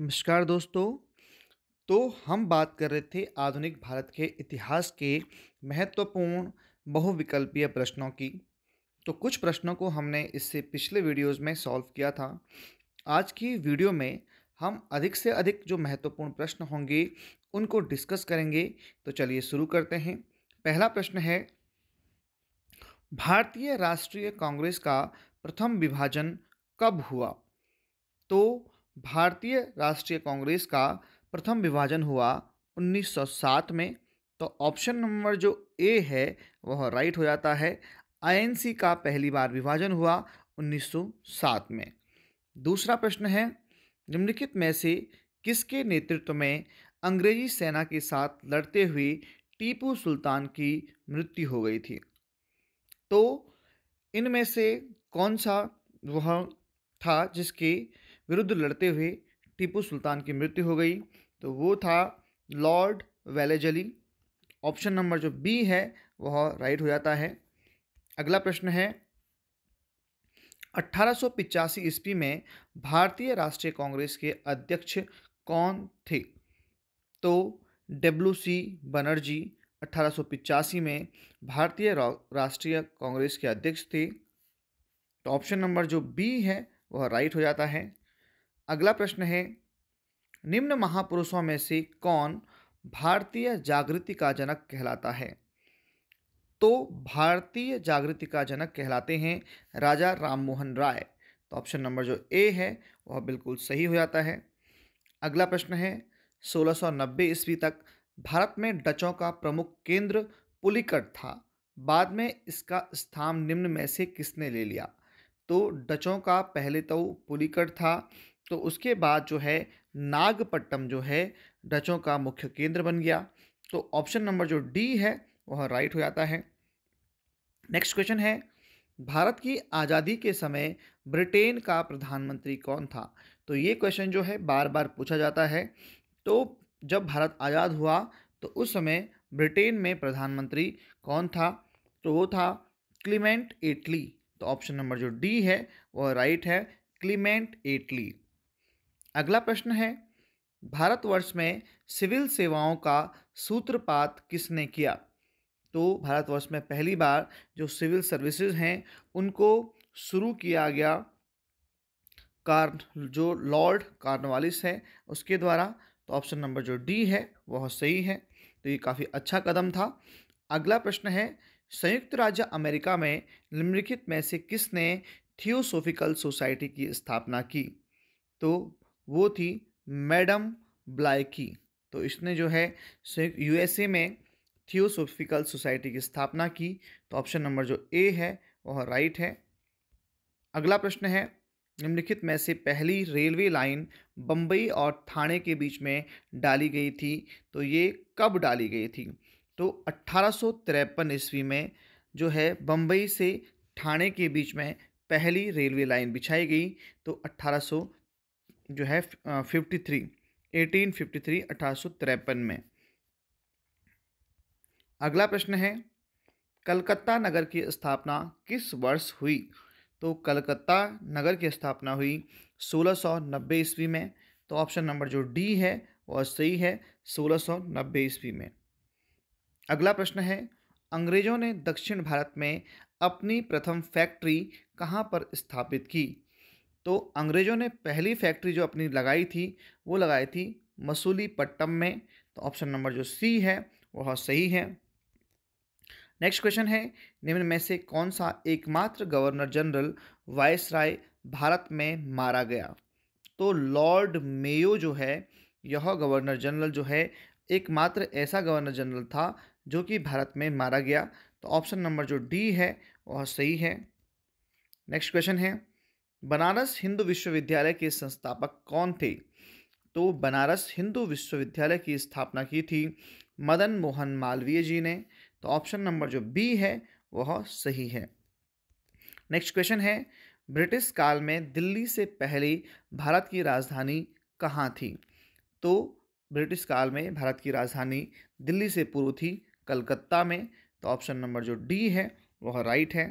नमस्कार दोस्तों तो हम बात कर रहे थे आधुनिक भारत के इतिहास के महत्वपूर्ण बहुविकल्पीय प्रश्नों की तो कुछ प्रश्नों को हमने इससे पिछले वीडियोस में सॉल्व किया था आज की वीडियो में हम अधिक से अधिक जो महत्वपूर्ण प्रश्न होंगे उनको डिस्कस करेंगे तो चलिए शुरू करते हैं पहला प्रश्न है भारतीय राष्ट्रीय कांग्रेस का प्रथम विभाजन कब हुआ तो भारतीय राष्ट्रीय कांग्रेस का प्रथम विभाजन हुआ 1907 में तो ऑप्शन नंबर जो ए है वह राइट हो जाता है आईएनसी का पहली बार विभाजन हुआ 1907 में दूसरा प्रश्न है निम्नलिखित में से किसके नेतृत्व में अंग्रेजी सेना के साथ लड़ते हुए टीपू सुल्तान की मृत्यु हो गई थी तो इनमें से कौन सा वह था जिसके विरुद्ध लड़ते हुए टीपू सुल्तान की मृत्यु हो गई तो वो था लॉर्ड वेलेजली ऑप्शन नंबर जो बी है वह राइट हो जाता है अगला प्रश्न है अट्ठारह ईस्वी में भारतीय राष्ट्रीय कांग्रेस के अध्यक्ष कौन थे तो डब्ल्यू सी बनर्जी अट्ठारह में भारतीय राष्ट्रीय कांग्रेस के अध्यक्ष थे तो ऑप्शन नंबर जो बी है वह राइट हो जाता है अगला प्रश्न है निम्न महापुरुषों में से कौन भारतीय जागृति का जनक कहलाता है तो भारतीय जागृति का जनक कहलाते हैं राजा राममोहन राय तो ऑप्शन नंबर जो ए है वह बिल्कुल सही हो जाता है अगला प्रश्न है 1690 ईस्वी तक भारत में डचों का प्रमुख केंद्र पुलिकट था बाद में इसका स्थान निम्न में से किसने ले लिया तो डचों का पहले तो पुलिकट था तो उसके बाद जो है नागपट्टम जो है डचों का मुख्य केंद्र बन गया तो ऑप्शन नंबर जो डी है वह राइट हो जाता है नेक्स्ट क्वेश्चन है भारत की आज़ादी के समय ब्रिटेन का प्रधानमंत्री कौन था तो ये क्वेश्चन जो है बार बार पूछा जाता है तो जब भारत आज़ाद हुआ तो उस समय ब्रिटेन में प्रधानमंत्री कौन था तो वो था क्लीमेंट एटली तो ऑप्शन नंबर जो डी है वह राइट है क्लीमेंट एटली अगला प्रश्न है भारतवर्ष में सिविल सेवाओं का सूत्रपात किसने किया तो भारतवर्ष में पहली बार जो सिविल सर्विसेज हैं उनको शुरू किया गया कार जो लॉर्ड कार्नवालिस है उसके द्वारा तो ऑप्शन नंबर जो डी है वह सही है तो ये काफ़ी अच्छा कदम था अगला प्रश्न है संयुक्त राज्य अमेरिका में निम्नलिखित में से किसने थियोसोफिकल सोसाइटी की स्थापना की तो वो थी मैडम ब्लाइकी तो इसने जो है यूएसए में थियोसोफिकल सोसाइटी की स्थापना की तो ऑप्शन नंबर जो ए है वह राइट है अगला प्रश्न है निम्नलिखित में से पहली रेलवे लाइन बम्बई और थाने के बीच में डाली गई थी तो ये कब डाली गई थी तो अट्ठारह ईस्वी में जो है बम्बई से थाने के बीच में पहली रेलवे लाइन बिछाई गई तो अट्ठारह जो है fifty three eighteen fifty three अठारह सौ तिरपन में अगला प्रश्न है कलकत्ता नगर की स्थापना किस वर्ष हुई तो कलकत्ता नगर की स्थापना हुई 1690 ईस्वी में तो ऑप्शन नंबर जो डी है वह सही है 1690 ईस्वी में अगला प्रश्न है अंग्रेज़ों ने दक्षिण भारत में अपनी प्रथम फैक्ट्री कहाँ पर स्थापित की तो अंग्रेज़ों ने पहली फैक्ट्री जो अपनी लगाई थी वो लगाई थी मसूली पट्टम में तो ऑप्शन नंबर जो सी है वह सही है नेक्स्ट क्वेश्चन है निम्न में से कौन सा एकमात्र गवर्नर जनरल वाइस राय भारत में मारा गया तो लॉर्ड मेयो जो है यह गवर्नर जनरल जो है एकमात्र ऐसा गवर्नर जनरल था जो कि भारत में मारा गया तो ऑप्शन नंबर जो डी है वह सही है नेक्स्ट क्वेश्चन है बनारस हिंदू विश्वविद्यालय के संस्थापक कौन थे तो बनारस हिंदू विश्वविद्यालय की स्थापना की थी मदन मोहन मालवीय जी ने तो ऑप्शन नंबर जो बी है वह सही है नेक्स्ट क्वेश्चन है ब्रिटिश काल में दिल्ली से पहले भारत की राजधानी कहाँ थी तो ब्रिटिश काल में भारत की राजधानी दिल्ली से पूर्व थी कलकत्ता में तो ऑप्शन नंबर जो डी है वह राइट है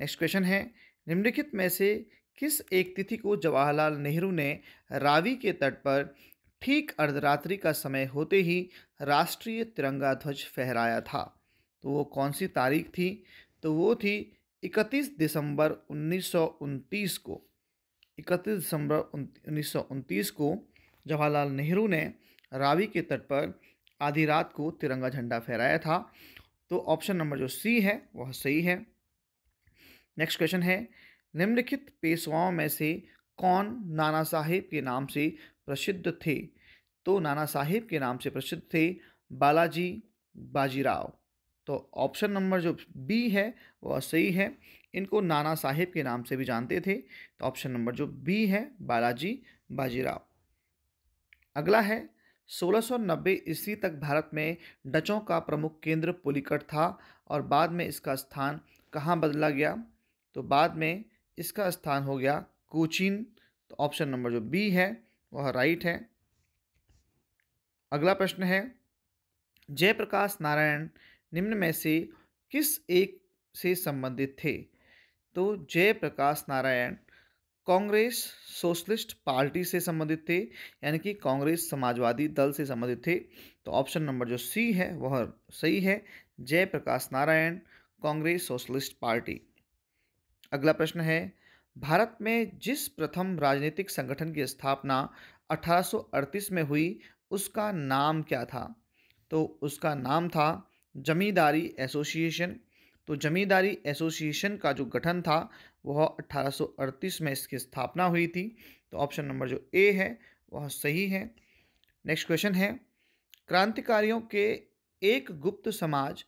नेक्स्ट क्वेश्चन है निम्नलिखित में से किस एक तिथि को जवाहरलाल नेहरू ने रावी के तट पर ठीक अर्धरात्रि का समय होते ही राष्ट्रीय तिरंगा ध्वज फहराया था तो वो कौन सी तारीख थी तो वो थी 31 दिसंबर उन्नीस को 31 दिसंबर उन्नीस को जवाहरलाल नेहरू ने रावी के तट पर आधी रात को तिरंगा झंडा फहराया था तो ऑप्शन नंबर जो सी है वह सही है नेक्स्ट क्वेश्चन है निम्नलिखित पेशवाओं में से कौन नाना साहेब के नाम से प्रसिद्ध थे तो नाना साहेब के नाम से प्रसिद्ध थे बालाजी बाजीराव तो ऑप्शन नंबर जो बी है वह सही है इनको नाना साहेब के नाम से भी जानते थे तो ऑप्शन नंबर जो बी है बालाजी बाजीराव अगला है 1690 ईस्वी तक भारत में डचों का प्रमुख केंद्र पुलिकट था और बाद में इसका स्थान कहाँ बदला गया तो बाद में इसका स्थान हो गया कोचिन तो ऑप्शन नंबर जो बी है वह राइट है अगला प्रश्न है जयप्रकाश नारायण निम्न में से किस एक से संबंधित थे तो जयप्रकाश नारायण कांग्रेस सोशलिस्ट पार्टी से संबंधित थे यानी कि कांग्रेस समाजवादी दल से संबंधित थे तो ऑप्शन नंबर जो सी है वह सही है जयप्रकाश नारायण कांग्रेस सोशलिस्ट पार्टी अगला प्रश्न है भारत में जिस प्रथम राजनीतिक संगठन की स्थापना 1838 में हुई उसका नाम क्या था तो उसका नाम था जमींदारी एसोसिएशन तो जमींदारी एसोसिएशन का जो गठन था वह 1838 में इसकी स्थापना हुई थी तो ऑप्शन नंबर जो ए है वह सही है नेक्स्ट क्वेश्चन है क्रांतिकारियों के एक गुप्त समाज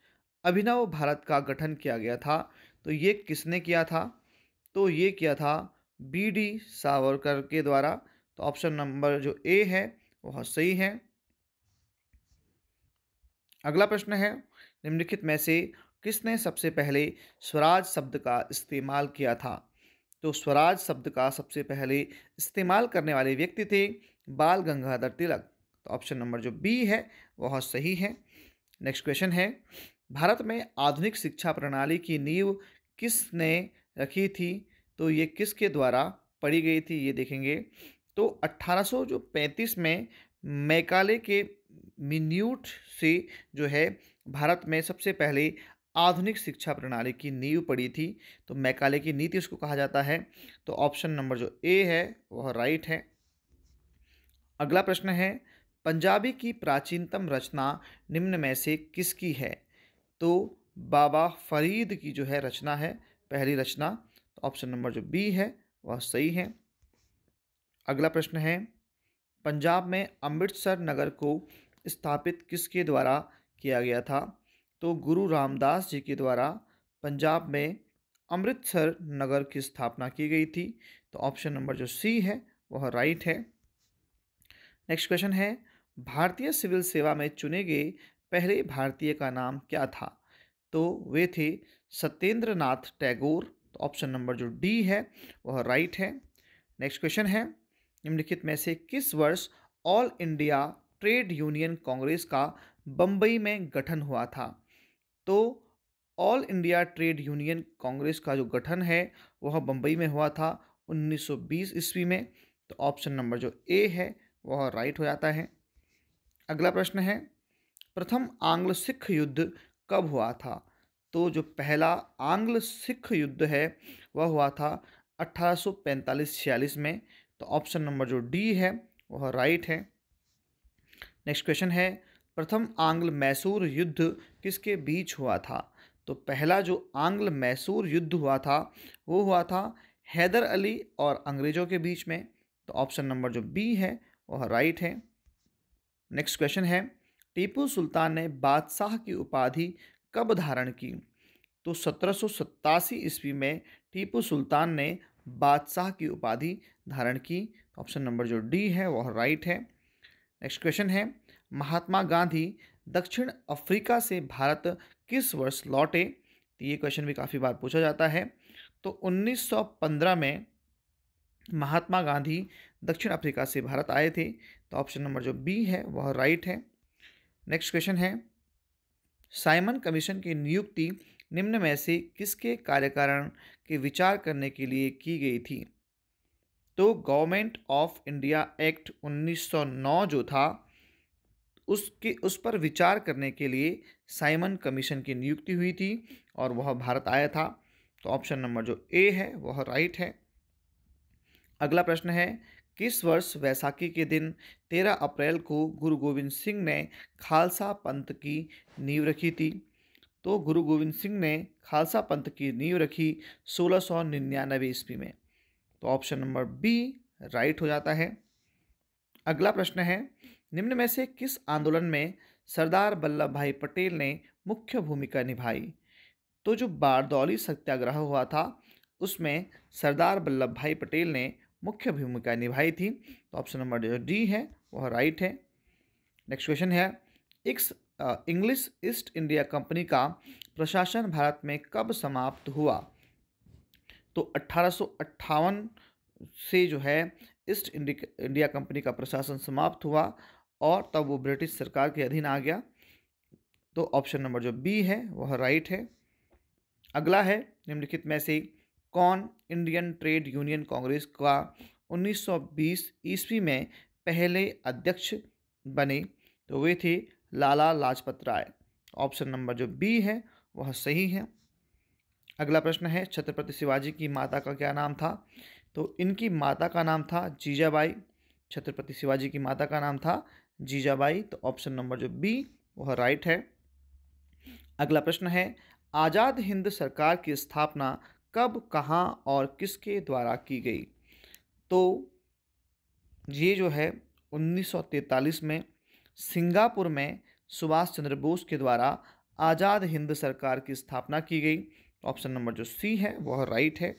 अभिनव भारत का गठन किया गया था तो ये किसने किया था तो ये किया था बी डी सावरकर के द्वारा तो ऑप्शन नंबर जो ए है वह सही है अगला प्रश्न है निम्नलिखित में से किसने सबसे पहले स्वराज शब्द का इस्तेमाल किया था तो स्वराज शब्द का सबसे पहले इस्तेमाल करने वाले व्यक्ति थे बाल गंगाधर तिलक तो ऑप्शन नंबर जो बी है वह सही है नेक्स्ट क्वेश्चन है भारत में आधुनिक शिक्षा प्रणाली की नींव किसने रखी थी तो ये किसके द्वारा पढ़ी गई थी ये देखेंगे तो 1835 में मैकाले के मिन्यूट से जो है भारत में सबसे पहले आधुनिक शिक्षा प्रणाली की नींव पड़ी थी तो मैकाले की नीति उसको कहा जाता है तो ऑप्शन नंबर जो ए है वह राइट है अगला प्रश्न है पंजाबी की प्राचीनतम रचना निम्न में से किसकी है तो बाबा फरीद की जो है रचना है पहली रचना तो ऑप्शन नंबर जो बी है वह सही है अगला प्रश्न है पंजाब में अमृतसर नगर को स्थापित किसके द्वारा किया गया था तो गुरु रामदास जी के द्वारा पंजाब में अमृतसर नगर की स्थापना की गई थी तो ऑप्शन नंबर जो सी है वह राइट है नेक्स्ट क्वेश्चन है भारतीय सिविल सेवा में चुने गए पहले भारतीय का नाम क्या था तो वे थे सत्येंद्र नाथ टैगोर तो ऑप्शन नंबर जो डी है वह राइट है नेक्स्ट क्वेश्चन है निम्नलिखित में से किस वर्ष all India trade union Congress का बम्बई में गठन हुआ था तो all India trade union Congress का जो गठन है वह बम्बई में हुआ था 1920 ईस्वी में तो ऑप्शन नंबर जो ए है वह राइट हो जाता है अगला प्रश्न है प्रथम आंग्ल सिख युद्ध कब हुआ था तो जो पहला आंग्ल सिख युद्ध है वह हुआ था 1845-46 में तो ऑप्शन नंबर जो डी है वह राइट है नेक्स्ट क्वेश्चन है प्रथम आंग्ल मैसूर युद्ध किसके बीच हुआ था तो पहला जो आंग्ल मैसूर युद्ध हुआ था वो हुआ था हैदर अली और अंग्रेज़ों के बीच में तो ऑप्शन नंबर जो बी है वह राइट है नेक्स्ट क्वेश्चन है टीपू सुल्तान ने बादशाह की उपाधि कब धारण की तो सत्रह ईस्वी में टीपू सुल्तान ने बादशाह की उपाधि धारण की तो ऑप्शन नंबर जो डी है वह राइट है नेक्स्ट क्वेश्चन है महात्मा गांधी दक्षिण अफ्रीका से भारत किस वर्ष लौटे तो ये क्वेश्चन भी काफ़ी बार पूछा जाता है तो 1915 में महात्मा गांधी दक्षिण अफ्रीका से भारत आए थे तो ऑप्शन नंबर जो बी है वह राइट है नेक्स्ट क्वेश्चन है साइमन कमीशन की नियुक्ति निम्न में से किसके कार्यकारण के विचार करने के लिए की गई थी तो गवर्नमेंट ऑफ इंडिया एक्ट 1909 जो था उसके उस पर विचार करने के लिए साइमन कमीशन की नियुक्ति हुई थी और वह भारत आया था तो ऑप्शन नंबर जो ए है वह राइट है अगला प्रश्न है किस वर्ष वैसाखी के दिन 13 अप्रैल को गुरु गोविंद सिंह ने खालसा पंथ की नींव रखी थी तो गुरु गोविंद सिंह ने खालसा पंथ की नींव रखी सोलह सौ निन्यानवे ईस्वी में तो ऑप्शन नंबर बी राइट हो जाता है अगला प्रश्न है निम्न में से किस आंदोलन में सरदार वल्लभ भाई पटेल ने मुख्य भूमिका निभाई तो जो बारदौली सत्याग्रह हुआ था उसमें सरदार वल्लभ भाई पटेल ने मुख्य भूमिका निभाई थी तो ऑप्शन नंबर जो डी है वह राइट है नेक्स्ट क्वेश्चन है इक्स इंग्लिश ईस्ट इंडिया कंपनी का प्रशासन भारत में कब समाप्त हुआ तो अट्ठारह से जो है ईस्ट इंडिया कंपनी का प्रशासन समाप्त हुआ और तब वो ब्रिटिश सरकार के अधीन आ गया तो ऑप्शन नंबर जो बी है वह राइट है अगला है निम्नलिखित में से कौन इंडियन ट्रेड यूनियन कांग्रेस का 1920 ईस्वी में पहले अध्यक्ष बने तो वे थे लाला लाजपत राय ऑप्शन नंबर जो बी है वह सही है अगला प्रश्न है छत्रपति शिवाजी की माता का क्या नाम था तो इनकी माता का नाम था जीजाबाई छत्रपति शिवाजी की माता का नाम था जीजाबाई तो ऑप्शन नंबर जो बी वह राइट है अगला प्रश्न है आज़ाद हिंद सरकार की स्थापना कब कहाँ और किसके द्वारा की गई तो ये जो है 1943 में सिंगापुर में सुभाष चंद्र बोस के द्वारा आज़ाद हिंद सरकार की स्थापना की गई ऑप्शन नंबर जो सी है वह राइट है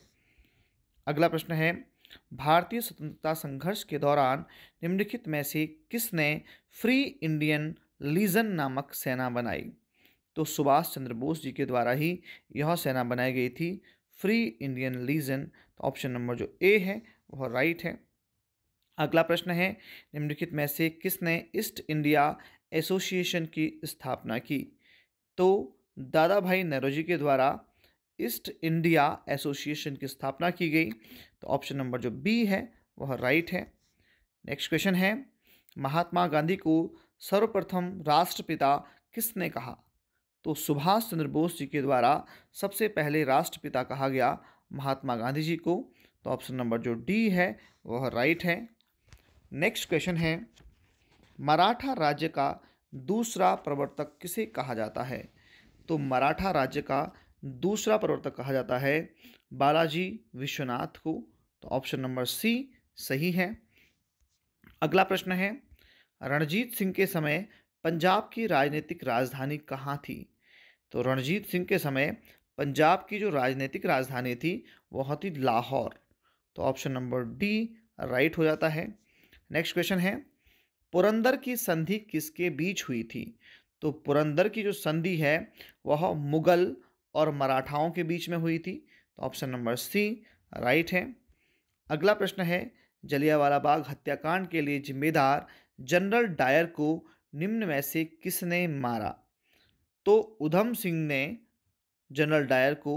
अगला प्रश्न है भारतीय स्वतंत्रता संघर्ष के दौरान निम्नलिखित में से किसने फ्री इंडियन लीजन नामक सेना बनाई तो सुभाष चंद्र बोस जी के द्वारा ही यह सेना बनाई गई थी फ्री इंडियन लीजन तो ऑप्शन नंबर जो ए है वह राइट है अगला प्रश्न है निम्नलिखित में से किसने ईस्ट इंडिया एसोसिएशन की स्थापना की तो दादा भाई नेहरू जी के द्वारा ईस्ट इंडिया एसोसिएशन की स्थापना की गई तो ऑप्शन नंबर जो बी है वह राइट है नेक्स्ट क्वेश्चन है महात्मा गांधी को सर्वप्रथम राष्ट्रपिता किसने कहा तो सुभाष चंद्र बोस जी के द्वारा सबसे पहले राष्ट्रपिता कहा गया महात्मा गांधी जी को तो ऑप्शन नंबर जो डी है वह राइट है नेक्स्ट क्वेश्चन है मराठा राज्य का दूसरा प्रवर्तक किसे कहा जाता है तो मराठा राज्य का दूसरा प्रवर्तक कहा जाता है बालाजी विश्वनाथ को तो ऑप्शन नंबर सी सही है अगला प्रश्न है रणजीत सिंह के समय पंजाब की राजनीतिक राजधानी कहाँ थी तो रणजीत सिंह के समय पंजाब की जो राजनीतिक राजधानी थी वह थी लाहौर तो ऑप्शन नंबर डी राइट हो जाता है नेक्स्ट क्वेश्चन है पुरंदर की संधि किसके बीच हुई थी तो पुरंदर की जो संधि है वह मुगल और मराठाओं के बीच में हुई थी तो ऑप्शन नंबर सी राइट है अगला प्रश्न है जलियावाला बाग हत्याकांड के लिए जिम्मेदार जनरल डायर को निम्न में से किसने मारा तो उधम सिंह ने जनरल डायर को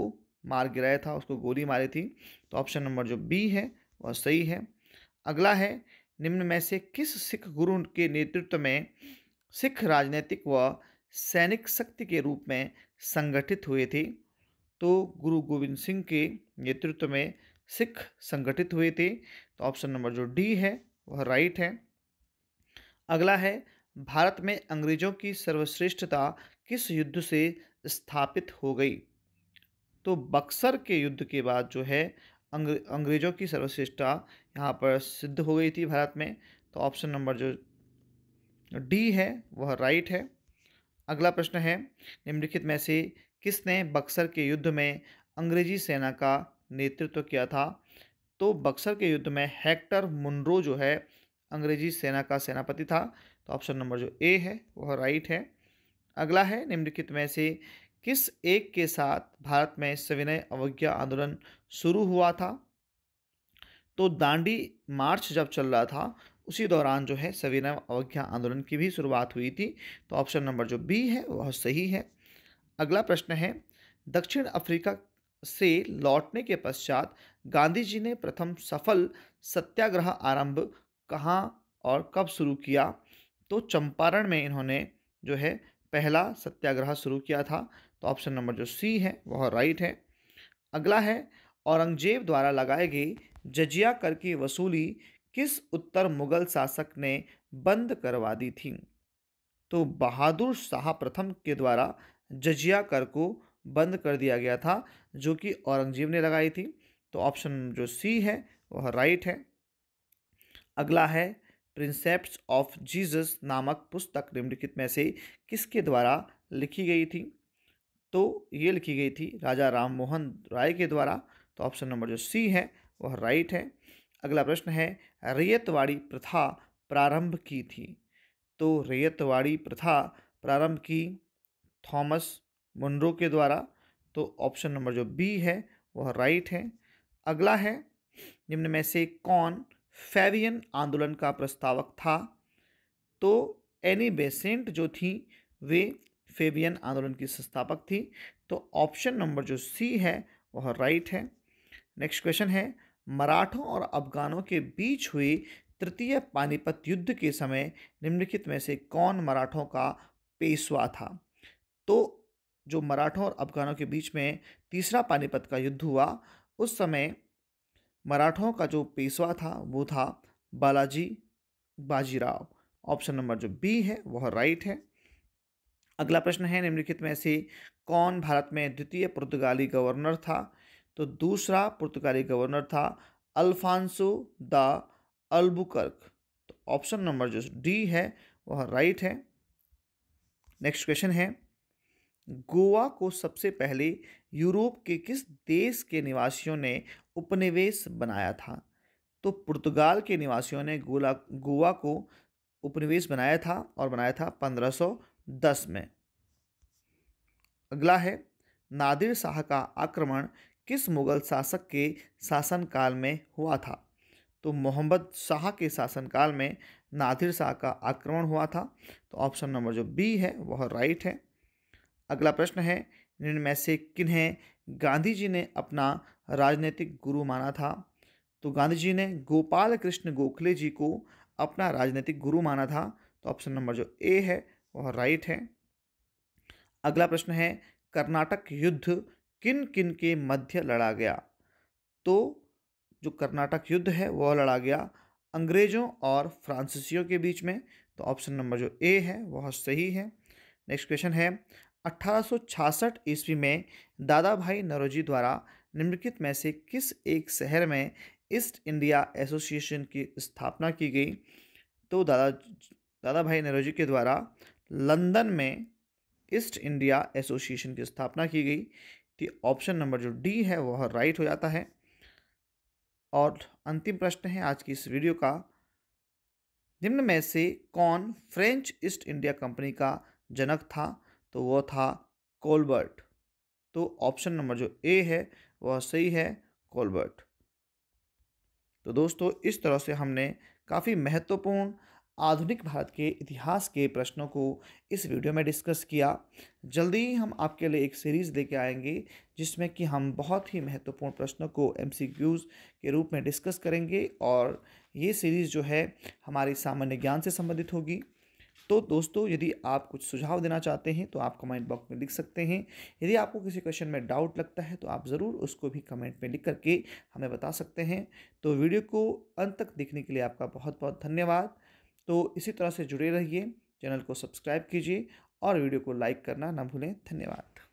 मार गिराया था उसको गोली मारी थी तो ऑप्शन नंबर जो बी है वह सही है अगला है निम्न में से किस सिख गुरु के नेतृत्व में सिख राजनीतिक व सैनिक शक्ति के रूप में संगठित हुए थे तो गुरु गोविंद सिंह के नेतृत्व में सिख संगठित हुए थे तो ऑप्शन नंबर जो डी है वह राइट है अगला है भारत में अंग्रेजों की सर्वश्रेष्ठता किस युद्ध से स्थापित हो गई तो बक्सर के युद्ध के बाद जो है अंग्रेज़ों की सर्वश्रेष्ठता यहाँ पर सिद्ध हो गई थी भारत में तो ऑप्शन नंबर जो डी है वह राइट है अगला प्रश्न है निम्नलिखित में से किसने बक्सर के युद्ध में अंग्रेजी सेना का नेतृत्व किया था तो बक्सर के युद्ध में हेक्टर मुनरो जो है अंग्रेजी सेना का सेनापति था तो ऑप्शन नंबर जो ए है वह राइट है अगला है निम्नलिखित में से किस एक के साथ भारत में सविनय अवज्ञा आंदोलन शुरू हुआ था तो दांडी मार्च जब चल रहा था उसी दौरान जो है सविनय अवज्ञा आंदोलन की भी शुरुआत हुई थी तो ऑप्शन नंबर जो बी है वह सही है अगला प्रश्न है दक्षिण अफ्रीका से लौटने के पश्चात गांधी जी ने प्रथम सफल सत्याग्रह आरंभ कहाँ और कब शुरू किया तो चंपारण में इन्होंने जो है पहला सत्याग्रह शुरू किया था तो ऑप्शन नंबर जो सी है वह राइट है अगला है औरंगजेब द्वारा लगाए गए जजिया कर की वसूली किस उत्तर मुगल शासक ने बंद करवा दी थी तो बहादुर शाह प्रथम के द्वारा जजिया कर को बंद कर दिया गया था जो कि औरंगजेब ने लगाई थी तो ऑप्शन जो सी है वह राइट है अगला है प्रिंसेप्ट ऑफ जीसस नामक पुस्तक निम्नलिखित में से किसके द्वारा लिखी गई थी तो ये लिखी गई थी राजा राम मोहन राय के द्वारा तो ऑप्शन नंबर जो सी है वह राइट है अगला प्रश्न है रैयतवाड़ी प्रथा प्रारंभ की थी तो रैयतवाड़ी प्रथा प्रारंभ की थॉमस मुंड्रो के द्वारा तो ऑप्शन नंबर जो बी है वह राइट है अगला है निम्न में से कौन फेवियन आंदोलन का प्रस्तावक था तो एनी बेसेंट जो थी वे फेवियन आंदोलन की संस्थापक थी तो ऑप्शन नंबर जो सी है वह राइट है नेक्स्ट क्वेश्चन है मराठों और अफगानों के बीच हुई तृतीय पानीपत युद्ध के समय निम्नलिखित में से कौन मराठों का पेशवा था तो जो मराठों और अफगानों के बीच में तीसरा पानीपत का युद्ध हुआ उस समय मराठों का जो पेशवा था वो था बालाजी बाजीराव ऑप्शन नंबर जो बी है वह राइट है अगला प्रश्न है निम्नलिखित में से कौन भारत में द्वितीय पुर्तगाली गवर्नर था तो दूसरा पुर्तगाली गवर्नर था अल्फांसो द अल्बुकर्क तो ऑप्शन नंबर जो डी है वह राइट है नेक्स्ट क्वेश्चन है गोवा को सबसे पहले यूरोप के किस देश के निवासियों ने उपनिवेश बनाया था तो पुर्तगाल के निवासियों ने गोला गोवा को उपनिवेश बनाया था और बनाया था 1510 में अगला है नादिर शाह का आक्रमण किस मुग़ल शासक के शासनकाल में हुआ था तो मोहम्मद शाह के शासनकाल में नादिर शाह का आक्रमण हुआ था तो ऑप्शन नंबर जो बी है वह राइट है अगला प्रश्न है इनमें से किन्हें गांधी जी ने अपना राजनीतिक गुरु माना था तो गांधी जी ने गोपाल कृष्ण गोखले जी को अपना राजनीतिक गुरु माना था तो ऑप्शन नंबर जो ए है वह राइट है अगला प्रश्न है कर्नाटक युद्ध किन किन के मध्य लड़ा गया तो जो कर्नाटक युद्ध है वह लड़ा गया अंग्रेजों और फ्रांसीसियों के बीच में तो ऑप्शन नंबर जो ए है वह सही है नेक्स्ट क्वेश्चन है 1866 ईस्वी में दादा भाई नरोजी द्वारा निम्नलिखित में से किस एक शहर में ईस्ट इंडिया एसोसिएशन की स्थापना की गई तो दादा दादा भाई नेहरू जी के द्वारा लंदन में ईस्ट इंडिया एसोसिएशन की स्थापना की गई तो ऑप्शन नंबर जो डी है वह राइट हो जाता है और अंतिम प्रश्न है आज की इस वीडियो का निम्न में से कौन फ्रेंच ईस्ट इंडिया कंपनी का जनक था तो वह था कोलबर्ट तो ऑप्शन नंबर जो ए है वह सही है कोलबर्ट तो दोस्तों इस तरह से हमने काफ़ी महत्वपूर्ण आधुनिक भारत के इतिहास के प्रश्नों को इस वीडियो में डिस्कस किया जल्दी ही हम आपके लिए एक सीरीज़ लेके आएंगे जिसमें कि हम बहुत ही महत्वपूर्ण प्रश्नों को एमसीक्यूज़ के रूप में डिस्कस करेंगे और ये सीरीज़ जो है हमारी सामान्य ज्ञान से संबंधित होगी तो दोस्तों यदि आप कुछ सुझाव देना चाहते हैं तो आप कमेंट बॉक्स में लिख सकते हैं यदि आपको किसी क्वेश्चन में डाउट लगता है तो आप ज़रूर उसको भी कमेंट में लिख करके हमें बता सकते हैं तो वीडियो को अंत तक देखने के लिए आपका बहुत बहुत धन्यवाद तो इसी तरह से जुड़े रहिए चैनल को सब्सक्राइब कीजिए और वीडियो को लाइक करना ना भूलें धन्यवाद